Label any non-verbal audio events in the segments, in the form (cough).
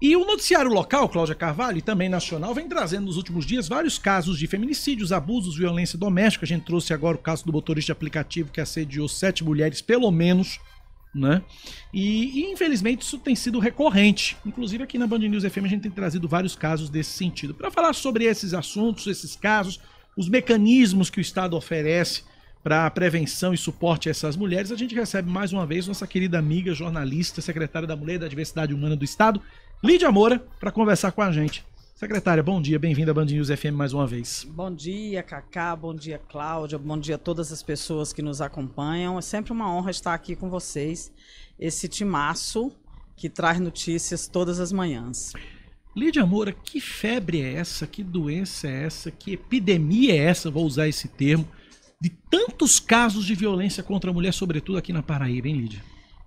E o noticiário local, Cláudia Carvalho, e também nacional, vem trazendo nos últimos dias vários casos de feminicídios, abusos, violência doméstica. A gente trouxe agora o caso do motorista aplicativo que assediou sete mulheres, pelo menos, né? E, e, infelizmente isso tem sido recorrente. Inclusive aqui na Band News FM a gente tem trazido vários casos desse sentido. Para falar sobre esses assuntos, esses casos, os mecanismos que o Estado oferece para prevenção e suporte a essas mulheres, a gente recebe mais uma vez nossa querida amiga, jornalista, secretária da Mulher e da Diversidade Humana do Estado, Lídia Moura, para conversar com a gente. Secretária, bom dia, bem-vinda à Band News FM mais uma vez. Bom dia, Cacá, bom dia, Cláudia, bom dia a todas as pessoas que nos acompanham. É sempre uma honra estar aqui com vocês, esse timaço que traz notícias todas as manhãs. Lídia Moura, que febre é essa? Que doença é essa? Que epidemia é essa? Vou usar esse termo de tantos casos de violência contra a mulher, sobretudo aqui na Paraíba, hein, Lídia?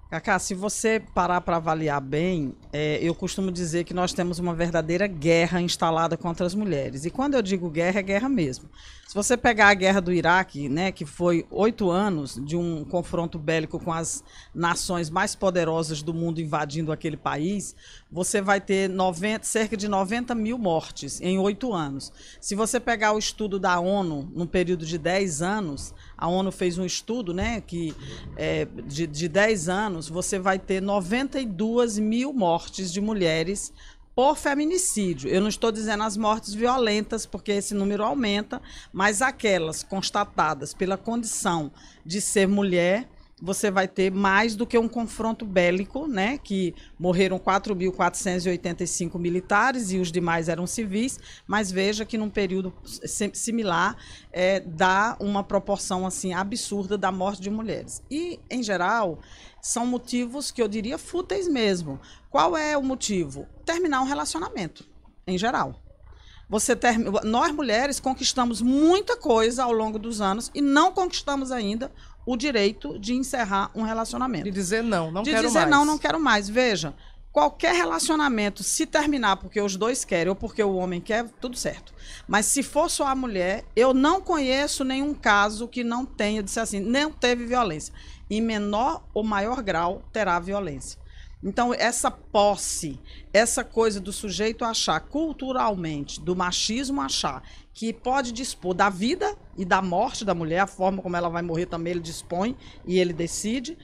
Cacá, se você parar para avaliar bem, é, eu costumo dizer que nós temos uma verdadeira guerra instalada contra as mulheres. E quando eu digo guerra, é guerra mesmo. Se você pegar a guerra do Iraque, né, que foi oito anos de um confronto bélico com as nações mais poderosas do mundo invadindo aquele país, você vai ter 90, cerca de 90 mil mortes em oito anos. Se você pegar o estudo da ONU, num período de 10 anos, a ONU fez um estudo, né, que é, de, de 10 anos você vai ter 92 mil mortes de mulheres por feminicídio. Eu não estou dizendo as mortes violentas, porque esse número aumenta, mas aquelas constatadas pela condição de ser mulher você vai ter mais do que um confronto bélico, né? Que morreram 4.485 militares e os demais eram civis, mas veja que num período similar é, dá uma proporção assim absurda da morte de mulheres. E, em geral, são motivos que eu diria fúteis mesmo. Qual é o motivo? Terminar um relacionamento, em geral. Você ter... Nós mulheres conquistamos muita coisa ao longo dos anos e não conquistamos ainda o direito de encerrar um relacionamento. De dizer não, não de quero mais. De dizer não, não quero mais. Veja, qualquer relacionamento, se terminar porque os dois querem ou porque o homem quer, tudo certo. Mas se for só a mulher, eu não conheço nenhum caso que não tenha, disse assim, não teve violência. Em menor ou maior grau, terá violência. Então, essa posse, essa coisa do sujeito achar culturalmente, do machismo achar que pode dispor da vida e da morte da mulher, a forma como ela vai morrer também ele dispõe e ele decide.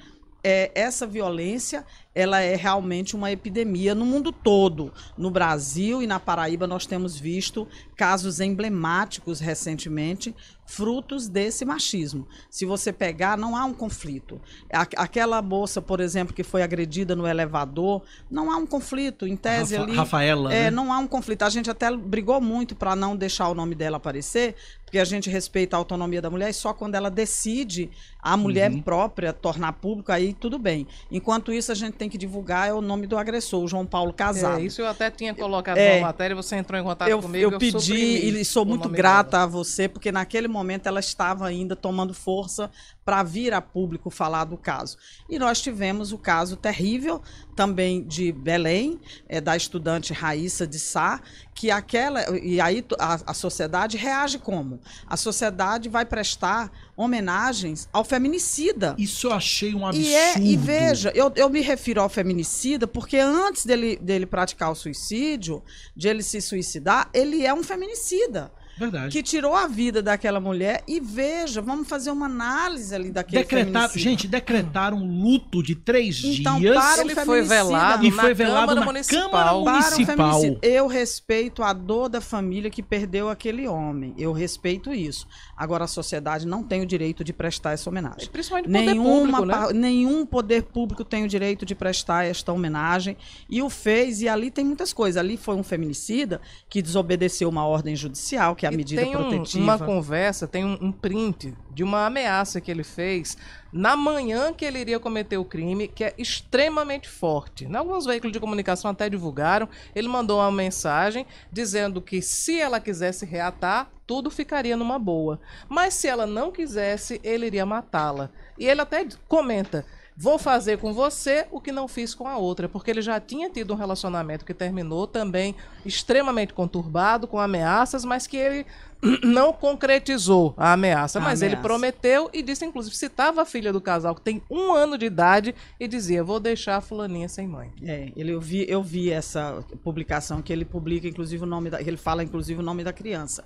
É, essa violência ela é realmente uma epidemia no mundo todo. No Brasil e na Paraíba nós temos visto casos emblemáticos recentemente, frutos desse machismo. Se você pegar, não há um conflito. Aquela moça, por exemplo, que foi agredida no elevador, não há um conflito. Em tese Rafa, ali. Rafaela. É, né? Não há um conflito. A gente até brigou muito para não deixar o nome dela aparecer, porque a gente respeita a autonomia da mulher e só quando ela decide a mulher uhum. própria tornar público, aí tudo bem. Enquanto isso, a gente tem que divulgar é o nome do agressor, o João Paulo Casado. É, isso eu até tinha colocado é, na matéria, você entrou em contato eu, comigo. Eu, eu pedi aprendi e sou muito grata a você, porque naquele momento ela estava ainda tomando força para vir a público falar do caso. E nós tivemos o caso terrível também de Belém, é, da estudante Raíssa de Sá, que aquela. E aí a, a sociedade reage como? A sociedade vai prestar homenagens ao feminicida. Isso eu achei um absurdo. E, é, e veja, eu, eu me refiro ao feminicida porque antes dele, dele praticar o suicídio, de ele se suicidar, ele é um feminicida. Verdade. que tirou a vida daquela mulher e veja, vamos fazer uma análise ali daquele Decretar, Gente, decretaram um luto de três então, dias. Para ele foi velado e foi velado Câmara na Municipal. Câmara Municipal. Eu respeito a dor da família que perdeu aquele homem. Eu respeito isso. Agora a sociedade não tem o direito de prestar essa homenagem. Principalmente Nenhuma, poder público, né? Nenhum poder público tem o direito de prestar esta homenagem e o fez e ali tem muitas coisas. Ali foi um feminicida que desobedeceu uma ordem judicial, que é a e medida tem protetiva. Um, uma conversa, tem um, um print de uma ameaça que ele fez na manhã que ele iria cometer o crime, que é extremamente forte. alguns veículos de comunicação até divulgaram, ele mandou uma mensagem dizendo que se ela quisesse reatar, tudo ficaria numa boa. Mas se ela não quisesse, ele iria matá-la. E ele até comenta Vou fazer com você o que não fiz com a outra, porque ele já tinha tido um relacionamento que terminou também extremamente conturbado, com ameaças, mas que ele (clears throat) não concretizou a ameaça. A mas ameaça. ele prometeu e disse, inclusive, citava a filha do casal, que tem um ano de idade, e dizia: Vou deixar a fulaninha sem mãe. É, ele, eu, vi, eu vi essa publicação que ele publica, inclusive, o nome da. Ele fala, inclusive, o nome da criança.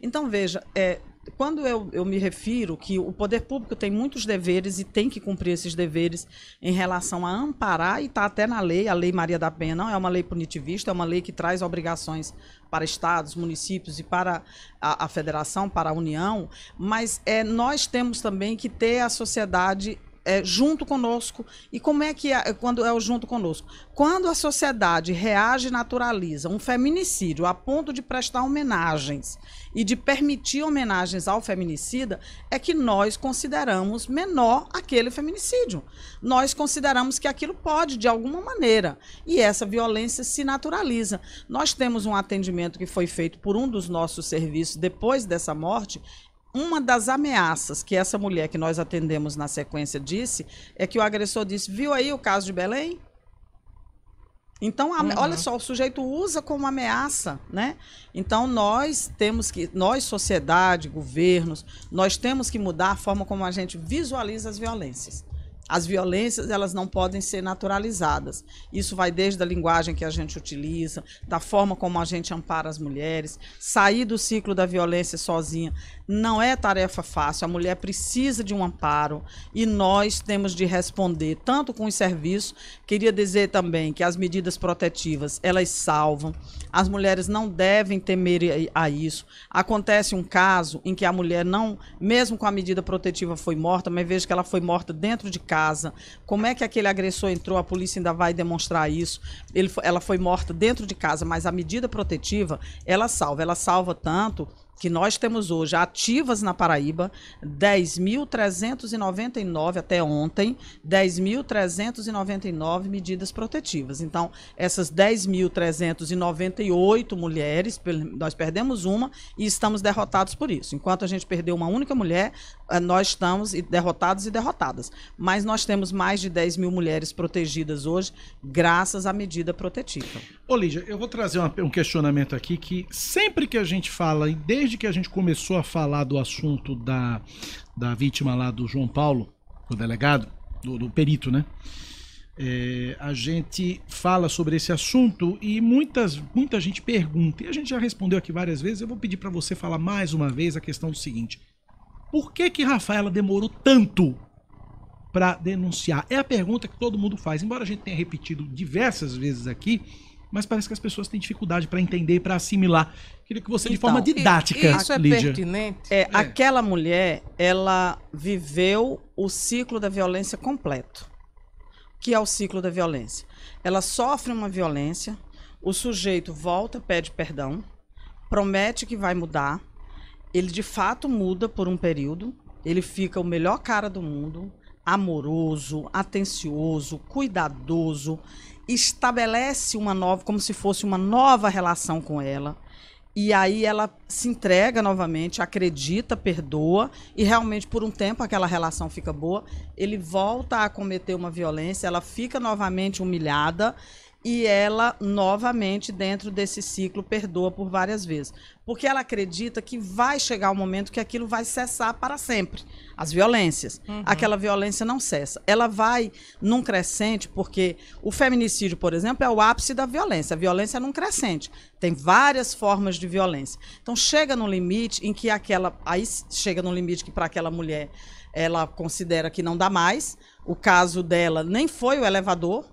Então, veja, é, quando eu, eu me refiro que o poder público tem muitos deveres e tem que cumprir esses deveres em relação a amparar, e está até na lei, a Lei Maria da Penha não é uma lei punitivista, é uma lei que traz obrigações para estados, municípios e para a, a federação, para a União, mas é, nós temos também que ter a sociedade é, junto conosco. E como é que é, quando é o junto conosco? Quando a sociedade reage e naturaliza um feminicídio a ponto de prestar homenagens e de permitir homenagens ao feminicida, é que nós consideramos menor aquele feminicídio. Nós consideramos que aquilo pode, de alguma maneira, e essa violência se naturaliza. Nós temos um atendimento que foi feito por um dos nossos serviços depois dessa morte, uma das ameaças que essa mulher que nós atendemos na sequência disse é que o agressor disse: Viu aí o caso de Belém? Então, uhum. olha só, o sujeito usa como ameaça, né? Então, nós temos que, nós, sociedade, governos, nós temos que mudar a forma como a gente visualiza as violências. As violências, elas não podem ser naturalizadas. Isso vai desde a linguagem que a gente utiliza, da forma como a gente ampara as mulheres, sair do ciclo da violência sozinha não é tarefa fácil. A mulher precisa de um amparo e nós temos de responder tanto com os serviços. Queria dizer também que as medidas protetivas, elas salvam. As mulheres não devem temer a isso. Acontece um caso em que a mulher não, mesmo com a medida protetiva foi morta, mas vejo que ela foi morta dentro de casa casa, como é que aquele agressor entrou, a polícia ainda vai demonstrar isso. Ele, ela foi morta dentro de casa, mas a medida protetiva, ela salva. Ela salva tanto que nós temos hoje ativas na Paraíba, 10.399 até ontem, 10.399 medidas protetivas. Então, essas 10.398 mulheres, nós perdemos uma e estamos derrotados por isso. Enquanto a gente perdeu uma única mulher, eh, nós estamos derrotados e derrotadas. Mas nós temos mais de 10 mil mulheres protegidas hoje, graças à medida protetiva. Ô, Lígia, eu vou trazer uma, um questionamento aqui que sempre que a gente fala em desde que a gente começou a falar do assunto da, da vítima lá do João Paulo, do delegado, do, do perito, né? É, a gente fala sobre esse assunto e muitas, muita gente pergunta, e a gente já respondeu aqui várias vezes, eu vou pedir para você falar mais uma vez a questão do seguinte. Por que que Rafaela demorou tanto para denunciar? É a pergunta que todo mundo faz, embora a gente tenha repetido diversas vezes aqui, mas parece que as pessoas têm dificuldade para entender, para assimilar. Queria que você, então, de forma didática, isso é Lídia. pertinente. É, é. Aquela mulher, ela viveu o ciclo da violência completo. Que é o ciclo da violência. Ela sofre uma violência, o sujeito volta, pede perdão, promete que vai mudar. Ele de fato muda por um período. Ele fica o melhor cara do mundo, amoroso, atencioso, cuidadoso, estabelece uma nova, como se fosse uma nova relação com ela. E aí ela se entrega novamente, acredita, perdoa, e realmente por um tempo aquela relação fica boa. Ele volta a cometer uma violência, ela fica novamente humilhada, e ela novamente dentro desse ciclo perdoa por várias vezes, porque ela acredita que vai chegar o um momento que aquilo vai cessar para sempre, as violências. Uhum. Aquela violência não cessa. Ela vai num crescente porque o feminicídio, por exemplo, é o ápice da violência. A violência é num crescente. Tem várias formas de violência. Então chega num limite em que aquela aí chega num limite que para aquela mulher ela considera que não dá mais. O caso dela nem foi o elevador,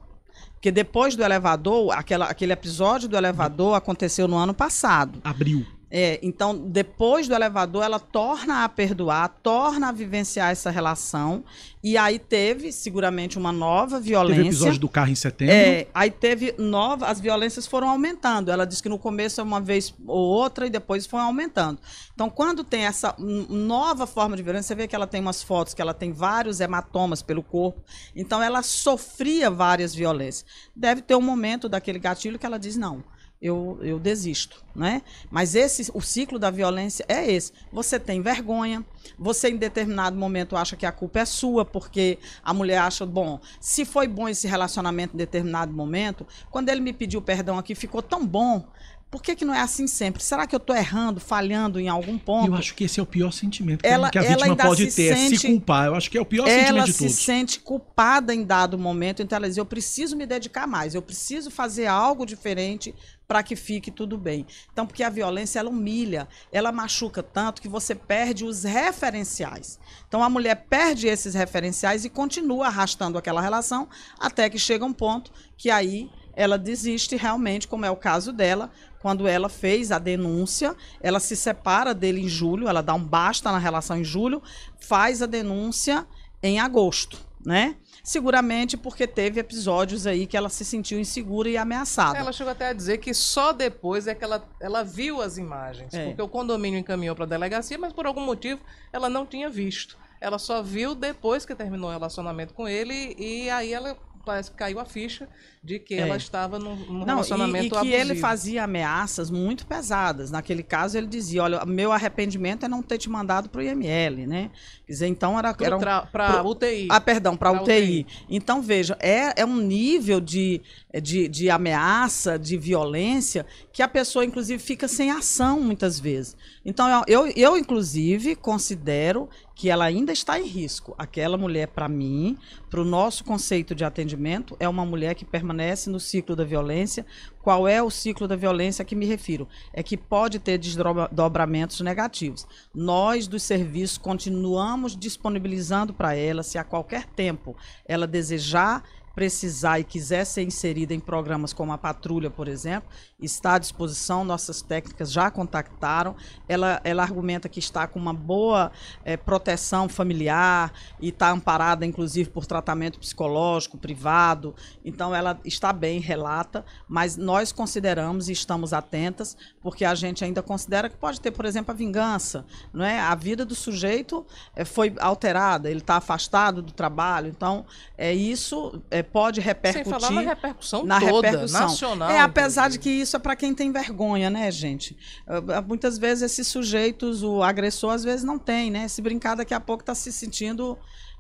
porque depois do elevador, aquela, aquele episódio do elevador aconteceu no ano passado. Abril. É, então, depois do elevador, ela torna a perdoar, torna a vivenciar essa relação. E aí teve, seguramente, uma nova violência. Teve episódio do carro em setembro. É, aí teve nova. As violências foram aumentando. Ela disse que no começo é uma vez ou outra e depois foi aumentando. Então, quando tem essa nova forma de violência, você vê que ela tem umas fotos que ela tem vários hematomas pelo corpo. Então, ela sofria várias violências. Deve ter um momento daquele gatilho que ela diz: não eu, eu desisto, né? Mas esse, o ciclo da violência é esse. Você tem vergonha, você em determinado momento acha que a culpa é sua, porque a mulher acha, bom, se foi bom esse relacionamento em determinado momento, quando ele me pediu perdão aqui, ficou tão bom, por que, que, não é assim sempre? Será que eu estou errando, falhando em algum ponto? Eu acho que esse é o pior sentimento que ela, que a vítima pode se ter, sente, é se culpar. Eu acho que é o pior sentimento de todos. Ela se sente culpada em dado momento, então ela diz, eu preciso me dedicar mais, eu preciso fazer algo diferente para que fique tudo bem. Então, porque a violência ela humilha, ela machuca tanto que você perde os referenciais. Então, a mulher perde esses referenciais e continua arrastando aquela relação até que chega um ponto que aí ela desiste realmente, como é o caso dela, quando ela fez a denúncia, ela se separa dele em julho, ela dá um basta na relação em julho, faz a denúncia em agosto, né? seguramente porque teve episódios aí que ela se sentiu insegura e ameaçada. Ela chegou até a dizer que só depois é que ela, ela viu as imagens, é. porque o condomínio encaminhou para a delegacia, mas por algum motivo ela não tinha visto. Ela só viu depois que terminou o relacionamento com ele e aí ela parece que caiu a ficha de que é. ela estava num, num Não, relacionamento e, e que abusivo. ele fazia ameaças muito pesadas. Naquele caso, ele dizia, olha, meu arrependimento é não ter te mandado para o IML, né? Quer dizer, então era... Para um, para UTI. Ah, perdão, para UTI. UTI. Então, veja, é, é um nível de, de, de ameaça, de violência, que a pessoa, inclusive, fica sem ação muitas vezes. Então, eu, eu, inclusive, considero que ela ainda está em risco. Aquela mulher, para mim, para o nosso conceito de atendimento, é uma mulher que permanece no ciclo da violência. Qual é o ciclo da violência a que me refiro? É que pode ter desdobramentos negativos. Nós, dos serviços, continuamos disponibilizando para ela, se a qualquer tempo ela desejar precisar e quiser ser inserida em programas como a Patrulha, por exemplo, está à disposição, nossas técnicas já contactaram. Ela, ela argumenta que está com uma boa é, proteção familiar e está amparada, inclusive, por tratamento psicológico privado. Então, ela está bem, relata, mas nós consideramos e estamos atentas, porque a gente ainda considera que pode ter, por exemplo, a vingança. Não é? A vida do sujeito é, foi alterada, ele está afastado do trabalho. Então, é isso. É, pode repercutir Sem falar na repercussão na toda, repercussão. nacional. É, apesar de que isso é para quem tem vergonha, né, gente? Ah, ah, muitas vezes esses sujeitos, o agressor, às vezes não tem, né? Se brincar, daqui a pouco está se sentindo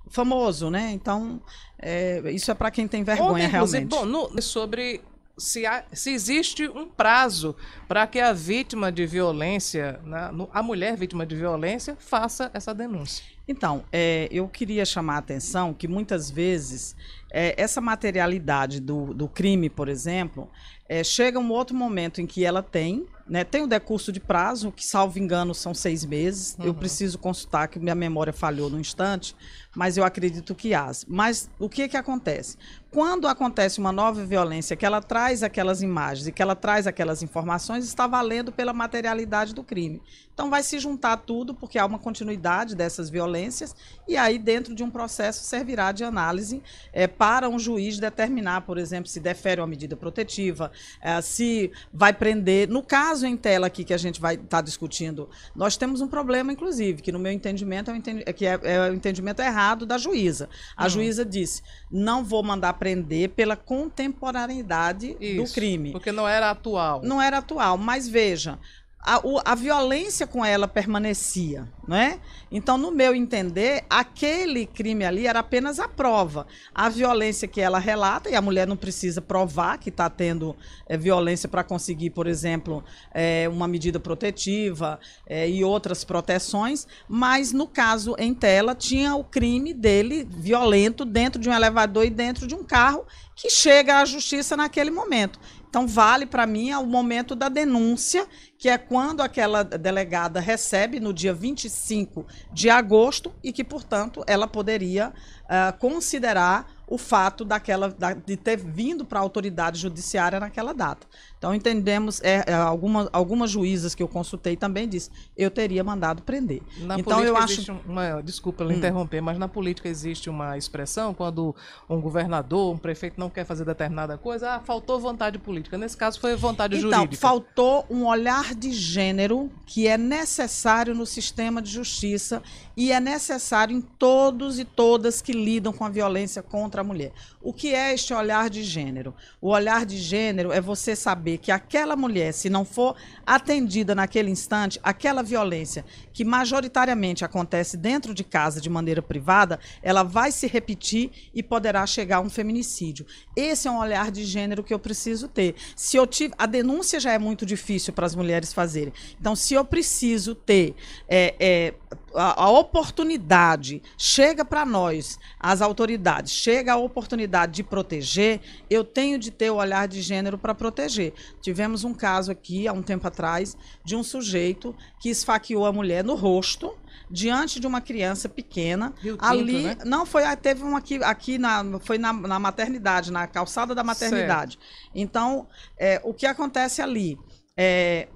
famoso, né? Então, é, isso é para quem tem vergonha, realmente. Bom, no, sobre se, há, se, existe um prazo para que a vítima de violência, né, a mulher vítima de violência, faça essa denúncia. Então, é, eu queria chamar a atenção que muitas vezes é, essa materialidade do, do crime, por exemplo, é, chega um outro momento em que ela tem, né? Tem o decurso de prazo, que, salvo engano, são seis meses. Uhum. Eu preciso consultar, que minha memória falhou no instante, mas eu acredito que há. Mas o que, que acontece? Quando acontece uma nova violência, que ela traz aquelas imagens e que ela traz aquelas informações, está valendo pela materialidade do crime. Então vai se juntar tudo, porque há uma continuidade dessas violências, e aí, dentro de um processo, servirá de análise é, para um juiz determinar, por exemplo, se defere uma medida protetiva, é, se vai prender. No caso em tela aqui que a gente vai estar tá discutindo, nós temos um problema, inclusive, que no meu entendimento é o, entendi, é que é, é o entendimento errado da juíza. A uhum. juíza disse: não vou mandar prender pela contemporaneidade Isso, do crime. Porque não era atual. Não era atual, mas veja a, o, a violência com ela permanecia, né? Então, no meu entender, aquele crime ali era apenas a prova. A violência que ela relata, e a mulher não precisa provar que está tendo é, violência para conseguir, por exemplo, é, uma medida protetiva é, e outras proteções, mas no caso em tela, tinha o crime dele violento dentro de um elevador e dentro de um carro que chega à justiça naquele momento. Então vale para mim é o momento da denúncia, que é quando aquela delegada recebe no dia 25 de agosto e que, portanto, ela poderia uh, considerar o fato daquela da, de ter vindo para a autoridade judiciária naquela data. Então entendemos é, é algumas algumas juízas que eu consultei também disse eu teria mandado prender. Na então eu acho uma, desculpa hum. interromper, mas na política existe uma expressão quando um governador, um prefeito não quer fazer determinada coisa, ah, faltou vontade política. Nesse caso foi vontade então, jurídica. Então faltou um olhar de gênero que é necessário no sistema de justiça e é necessário em todos e todas que lidam com a violência contra mulher. O que é este olhar de gênero? O olhar de gênero é você saber que aquela mulher, se não for atendida naquele instante, aquela violência que majoritariamente acontece dentro de casa de maneira privada, ela vai se repetir e poderá chegar a um feminicídio. Esse é um olhar de gênero que eu preciso ter. Se eu tive, a denúncia já é muito difícil para as mulheres fazerem. Então, se eu preciso ter é, é, a, oportunidade chega para nós, as autoridades, chega a oportunidade de proteger, eu tenho de ter o olhar de gênero para proteger. Tivemos um caso aqui, há um tempo atrás, de um sujeito que esfaqueou a mulher no rosto, diante de uma criança pequena. Tinto, ali né? não foi, ah, teve um aqui, aqui na, foi na, na maternidade, na calçada da maternidade. Certo. Então, é, o que acontece ali? É,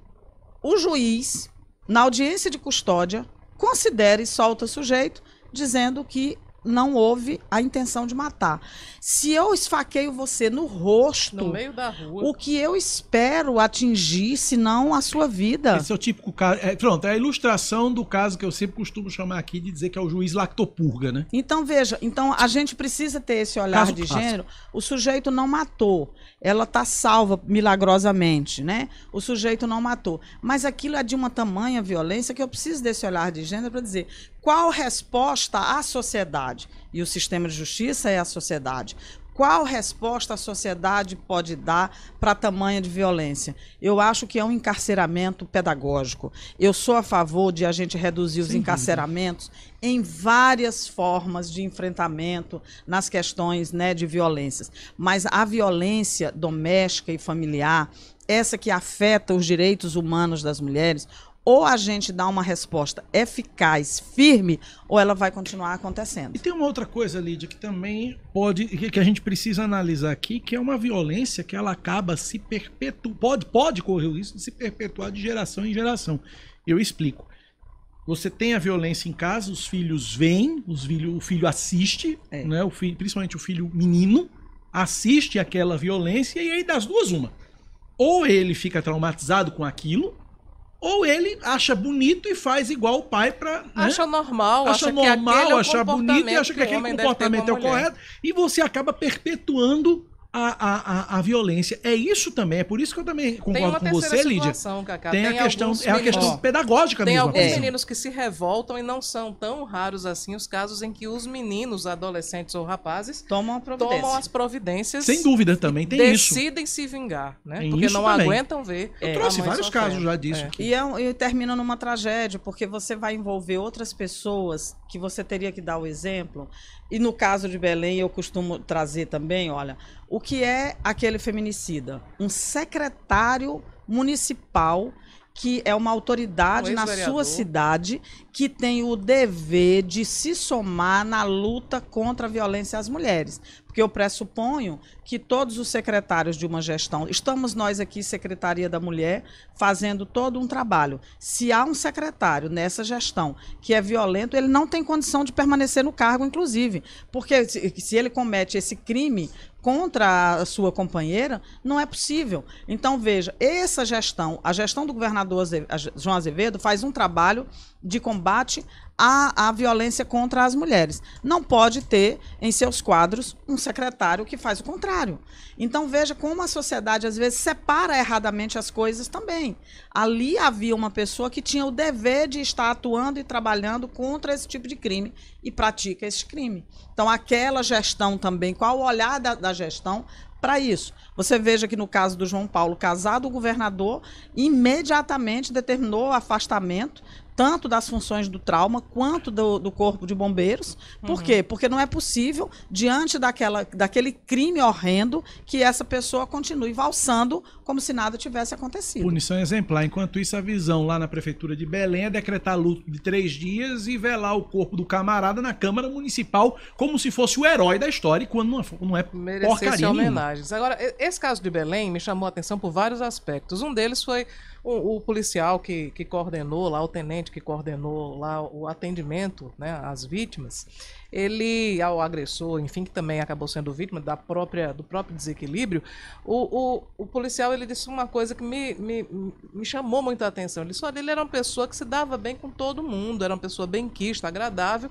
o juiz, na audiência de custódia, considere e solta o sujeito, dizendo que não houve a intenção de matar. Se eu esfaqueio você no rosto, no meio da rua, o que eu espero atingir, se não a sua vida? Esse é o típico caso. É, pronto, é a ilustração do caso que eu sempre costumo chamar aqui de dizer que é o juiz lactopurga, né? Então veja, então a gente precisa ter esse olhar caso de gênero. O sujeito não matou, ela está salva milagrosamente, né? O sujeito não matou, mas aquilo é de uma tamanha violência que eu preciso desse olhar de gênero para dizer qual resposta à sociedade? E o sistema de justiça é a sociedade. Qual resposta a sociedade pode dar para tamanha de violência? Eu acho que é um encarceramento pedagógico. Eu sou a favor de a gente reduzir os Sim. encarceramentos em várias formas de enfrentamento nas questões né, de violências. Mas a violência doméstica e familiar, essa que afeta os direitos humanos das mulheres, ou a gente dá uma resposta eficaz, firme, ou ela vai continuar acontecendo. E tem uma outra coisa, Lídia, que também pode, que a gente precisa analisar aqui, que é uma violência que ela acaba se perpetuando, pode, pode correr o risco de se perpetuar de geração em geração. Eu explico. Você tem a violência em casa, os filhos vêm, os filho, o filho assiste, é. né, o principalmente o filho menino, assiste aquela violência e aí das duas uma. Ou ele fica traumatizado com aquilo, ou ele acha bonito e faz igual o pai para né? acha normal acha, acha normal é acha bonito e acha que aquele comportamento é o correto e você acaba perpetuando a, a, a, violência. É isso também, é por isso que eu também concordo com você, Lídia. Cacá. Tem, tem a questão, é a questão pedagógica tem mesmo. Tem alguns meninos que se revoltam e não são tão raros assim os casos em que os meninos, adolescentes ou rapazes, tomam, tomam as providências. Sem dúvida também, tem decidem isso. Decidem se vingar, né? Tem porque não também. aguentam ver. Eu trouxe vários casos já disso. É. E, é, e termina numa tragédia, porque você vai envolver outras pessoas que você teria que dar o exemplo. E no caso de Belém, eu costumo trazer também, olha, o que é aquele feminicida? Um secretário municipal que é uma autoridade na sua cidade que tem o dever de se somar na luta contra a violência às mulheres. Porque eu pressuponho que todos os secretários de uma gestão, estamos nós aqui, Secretaria da Mulher, fazendo todo um trabalho. Se há um secretário nessa gestão que é violento, ele não tem condição de permanecer no cargo, inclusive. Porque se ele comete esse crime, contra a sua companheira, não é possível. Então, veja, essa gestão, a gestão do governador João Azevedo, faz um trabalho de combate à, à violência contra as mulheres. Não pode ter em seus quadros um secretário que faz o contrário. Então veja como a sociedade às vezes separa erradamente as coisas também ali havia uma pessoa que tinha o dever de estar atuando e trabalhando contra esse tipo de crime e pratica esse crime. Então, aquela gestão também, qual o olhar da, da gestão para isso. Você veja que no caso do João Paulo Casado, o governador imediatamente determinou o afastamento tanto das funções do trauma quanto do, do corpo de bombeiros. Por uhum. quê? Porque não é possível, diante daquela, daquele crime horrendo, que essa pessoa continue valsando como se nada tivesse acontecido. Punição exemplar. Enquanto isso, a visão lá na Prefeitura de Belém é decretar luto de três dias e velar o corpo do camarada na Câmara Municipal como se fosse o herói da história, quando não é, não é porcaria homenagens. Agora, esse caso de Belém me chamou a atenção por vários aspectos. Um deles foi o, o, policial que, que coordenou lá, o tenente que coordenou lá o atendimento né, às vítimas, ele, ao agressor, enfim, que também acabou sendo vítima da própria, do próprio desequilíbrio, o, o, o policial ele disse uma coisa que me, me, me chamou muita atenção. Ele disse, olha, ele era uma pessoa que se dava bem com todo mundo, era uma pessoa benquista, agradável,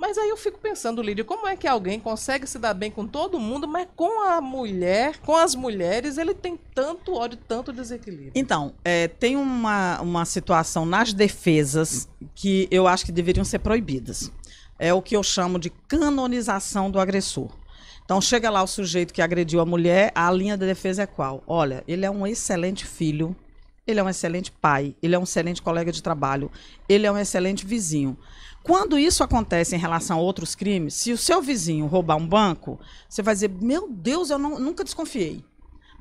mas aí eu fico pensando, Lídia, como é que alguém consegue se dar bem com todo mundo, mas com a mulher, com as mulheres, ele tem tanto ódio, tanto desequilíbrio? Então, é, tem uma, uma situação nas defesas que eu acho que deveriam ser proibidas. É o que eu chamo de canonização do agressor. Então, chega lá o sujeito que agrediu a mulher, a linha de defesa é qual? Olha, ele é um excelente filho, ele é um excelente pai, ele é um excelente colega de trabalho, ele é um excelente vizinho. Quando isso acontece em relação a outros crimes, se o seu vizinho roubar um banco, você vai dizer: Meu Deus, eu não, nunca desconfiei.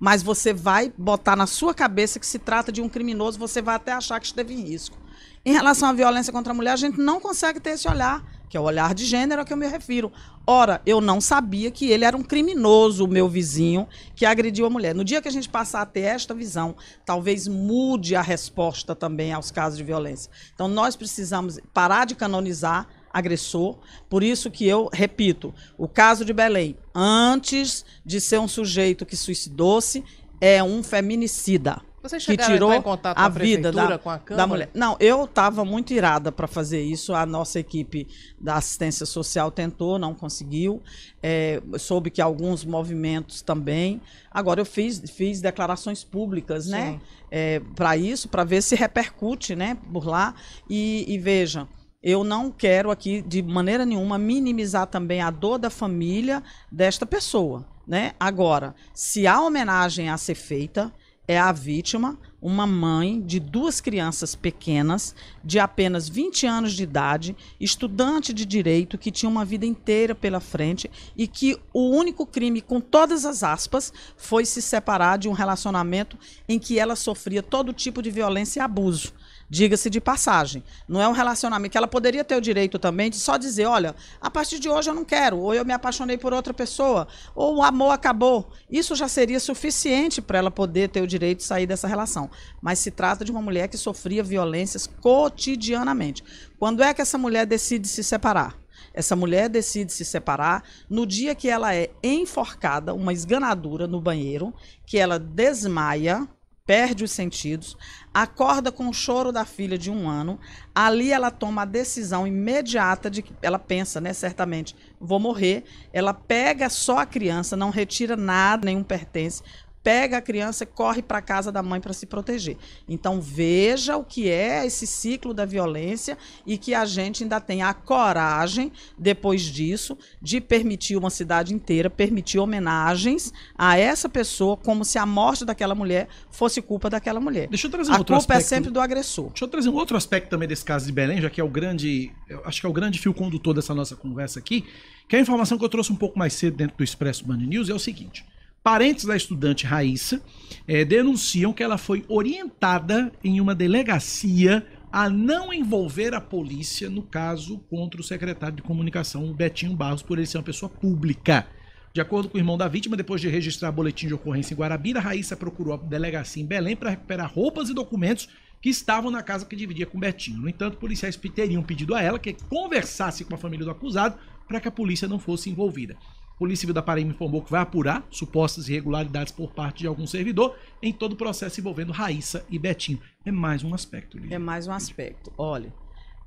Mas você vai botar na sua cabeça que se trata de um criminoso, você vai até achar que esteve em risco. Em relação à violência contra a mulher, a gente não consegue ter esse olhar que é o olhar de gênero a é que eu me refiro. Ora, eu não sabia que ele era um criminoso, o meu vizinho, que agrediu a mulher. No dia que a gente passar a ter esta visão, talvez mude a resposta também aos casos de violência. Então, nós precisamos parar de canonizar agressor. Por isso que eu repito, o caso de Belém, antes de ser um sujeito que suicidou-se, é um feminicida. Você que tirou a, a vida da, da, mulher. Não, eu estava muito irada para fazer isso. A nossa equipe da assistência social tentou, não conseguiu. É, soube que alguns movimentos também. Agora eu fiz, fiz declarações públicas, né? Sim. né? É, para isso, para ver se repercute, né? Por lá e, e veja. Eu não quero aqui, de maneira nenhuma, minimizar também a dor da família desta pessoa. Né? Agora, se há homenagem a ser feita, é a vítima, uma mãe de duas crianças pequenas, de apenas 20 anos de idade, estudante de direito que tinha uma vida inteira pela frente e que o único crime, com todas as aspas, foi se separar de um relacionamento em que ela sofria todo tipo de violência e abuso. Diga-se de passagem. Não é um relacionamento que ela poderia ter o direito também de só dizer, olha, a partir de hoje eu não quero, ou eu me apaixonei por outra pessoa, ou o amor acabou. Isso já seria suficiente para ela poder ter o direito de sair dessa relação. Mas se trata de uma mulher que sofria violências cotidianamente. Quando é que essa mulher decide se separar? Essa mulher decide se separar no dia que ela é enforcada, uma esganadura no banheiro, que ela desmaia, perde os sentidos, acorda com o choro da filha de um ano. Ali ela toma a decisão imediata de que ela pensa, né? Certamente, vou morrer. Ela pega só a criança, não retira nada, nenhum pertence, pega a criança e corre para a casa da mãe para se proteger. Então veja o que é esse ciclo da violência e que a gente ainda tem a coragem, depois disso, de permitir uma cidade inteira, permitir homenagens a essa pessoa como se a morte daquela mulher fosse culpa daquela mulher. Deixa eu trazer um a outro culpa é aspecto. é sempre do agressor. Deixa eu trazer um outro aspecto também desse caso de Belém, já que é o grande, acho que é o grande fio condutor dessa nossa conversa aqui, que é a informação que eu trouxe um pouco mais cedo dentro do Expresso Band News é o seguinte. Parentes da estudante Raíssa é, denunciam que ela foi orientada em uma delegacia a não envolver a polícia no caso contra o secretário de comunicação, Betinho Barros, por ele ser uma pessoa pública. De acordo com o irmão da vítima, depois de registrar boletim de ocorrência em Guarabira, Raíssa procurou a delegacia em Belém para recuperar roupas e documentos que estavam na casa que dividia com Betinho. No entanto, policiais teriam pedido a ela que conversasse com a família do acusado para que a polícia não fosse envolvida. Polícia Civil da Paraíba informou que vai apurar supostas irregularidades por parte de algum servidor em todo o processo envolvendo Raíssa e Betinho. É mais um aspecto, Lívia. É mais um aspecto. Olha,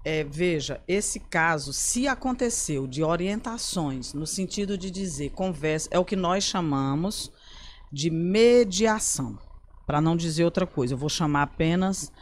é, veja, esse caso, se aconteceu de orientações, no sentido de dizer conversa, é o que nós chamamos de mediação. Para não dizer outra coisa, eu vou chamar apenas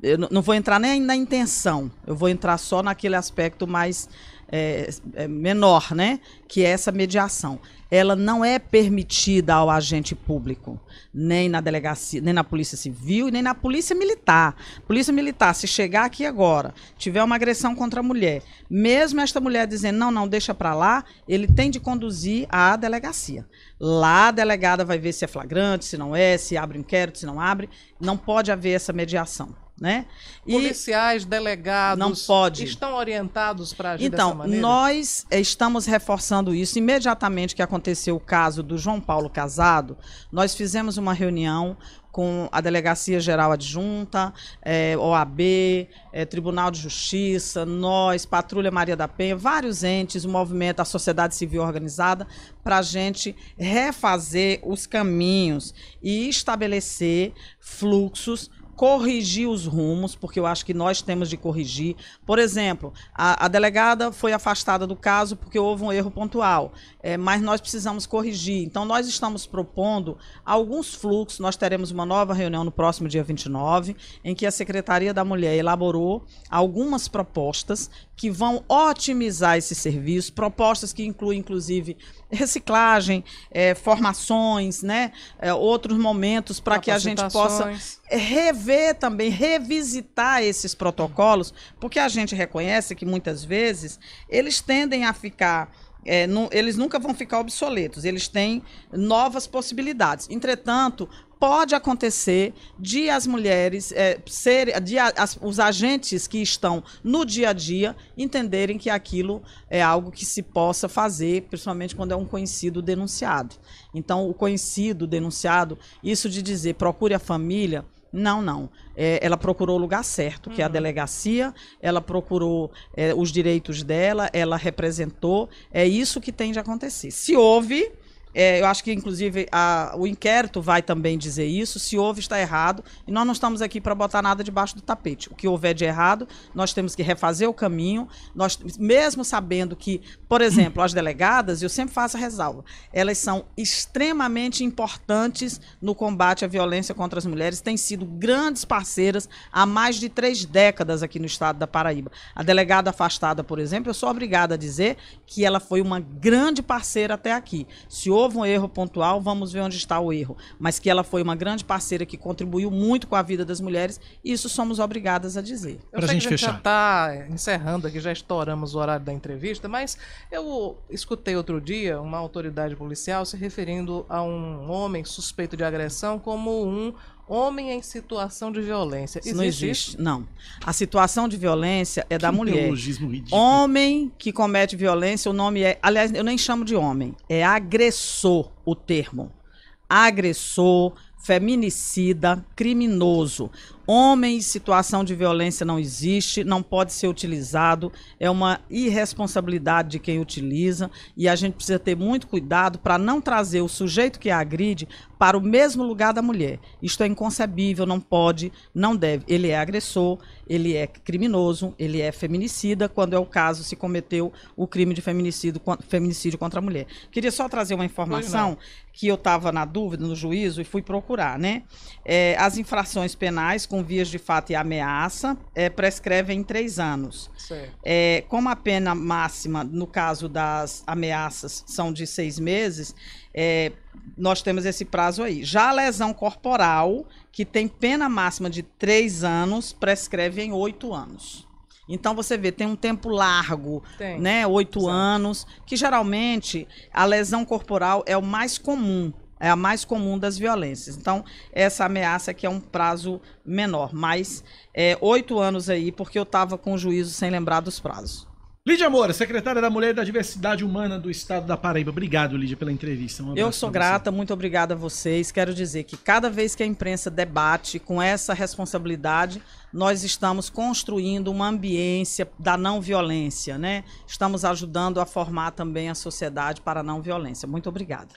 eu não vou entrar nem na intenção, eu vou entrar só naquele aspecto mais é, é, menor, né? Que é essa mediação. Ela não é permitida ao agente público, nem na delegacia, nem na polícia civil, nem na polícia militar. Polícia militar, se chegar aqui agora, tiver uma agressão contra a mulher, mesmo esta mulher dizendo não, não, deixa para lá, ele tem de conduzir à delegacia. Lá a delegada vai ver se é flagrante, se não é, se abre inquérito, se não abre. Não pode haver essa mediação. Né? E Policiais, delegados, não pode. estão orientados para agir Então, nós eh, estamos reforçando isso. Imediatamente que aconteceu o caso do João Paulo Casado, nós fizemos uma reunião com a Delegacia Geral Adjunta, é, eh, OAB, é, eh, Tribunal de Justiça, nós, Patrulha Maria da Penha, vários entes, o movimento, a sociedade civil organizada, para a gente refazer os caminhos e estabelecer fluxos corrigir os rumos, porque eu acho que nós temos de corrigir. Por exemplo, a, a, delegada foi afastada do caso porque houve um erro pontual é, mas nós precisamos corrigir. Então, nós estamos propondo alguns fluxos. Nós teremos uma nova reunião no próximo dia 29, em que a Secretaria da Mulher elaborou algumas propostas que vão otimizar esse serviço, propostas que incluem, inclusive, reciclagem, é, formações, né, é, outros momentos para que a gente possa rever também, revisitar esses protocolos, porque a gente reconhece que muitas vezes eles tendem a ficar é, não, eles nunca vão ficar obsoletos, eles têm novas possibilidades. Entretanto, pode acontecer de as mulheres é, ser, de a, as, os agentes que estão no dia a dia entenderem que aquilo é algo que se possa fazer, principalmente quando é um conhecido denunciado. Então, o conhecido denunciado, isso de dizer procure a família, não, não é, ela procurou o lugar certo, que é a uhum. delegacia, ela procurou é, os direitos dela, ela representou. É isso que tem de acontecer. Se houve é, eu acho que, inclusive, a, o inquérito vai também dizer isso. Se houve, está errado. E nós não estamos aqui para botar nada debaixo do tapete. O que houver de errado, nós temos que refazer o caminho. Nós, mesmo sabendo que, por exemplo, as delegadas, eu sempre faço a ressalva, elas são extremamente importantes no combate à violência contra as mulheres, têm sido grandes parceiras há mais de três décadas aqui no estado da Paraíba. A delegada afastada, por exemplo, eu sou obrigada a dizer que ela foi uma grande parceira até aqui. Se houve novo um erro pontual, vamos ver onde está o erro. Mas que ela foi uma grande parceira que contribuiu muito com a vida das mulheres, isso somos obrigadas a dizer. Para a gente fechar. Já está encerrando aqui, já estouramos o horário da entrevista, mas eu escutei outro dia uma autoridade policial se referindo a um homem suspeito de agressão como um homem em situação de violência. Existe não existe, não. A situação de violência é da mulher. Homem que comete violência, o nome é, aliás, eu nem chamo de homem, é agressor o termo. Agressor, feminicida, criminoso. Homem em situação de violência não existe, não pode ser utilizado, é uma irresponsabilidade de quem utiliza e a gente precisa ter muito cuidado para não trazer o sujeito que a agride para o mesmo lugar da mulher. Isto é inconcebível, não pode, não deve. Ele é agressor, ele é criminoso, ele é feminicida, quando é o caso se cometeu o crime de feminicídio, feminicídio contra a mulher. Queria só trazer uma informação que eu estava na dúvida no juízo e fui procurar, né? É, as infrações penais com com vias de fato e ameaça é, prescreve em três anos. É, como a pena máxima, no caso das ameaças, são de seis meses, é, nós temos esse prazo aí. Já a lesão corporal, que tem pena máxima de três anos, prescreve em oito anos. Então você vê, tem um tempo largo, tem. né? Oito anos, que geralmente a lesão corporal é o mais comum é a mais comum das violências. Então, essa ameaça aqui é um prazo menor, mas é, oito é, anos aí, porque eu estava com o juízo sem lembrar dos prazos. Lídia Moura, secretária da Mulher e da Diversidade Humana do Estado da Paraíba. Obrigado, Lídia, pela entrevista. Um eu sou grata, muito obrigada a vocês. Quero dizer que cada vez que a imprensa debate com essa responsabilidade, nós estamos construindo uma ambiência da não violência, né? Estamos ajudando a formar também a sociedade para a não violência. Muito obrigada.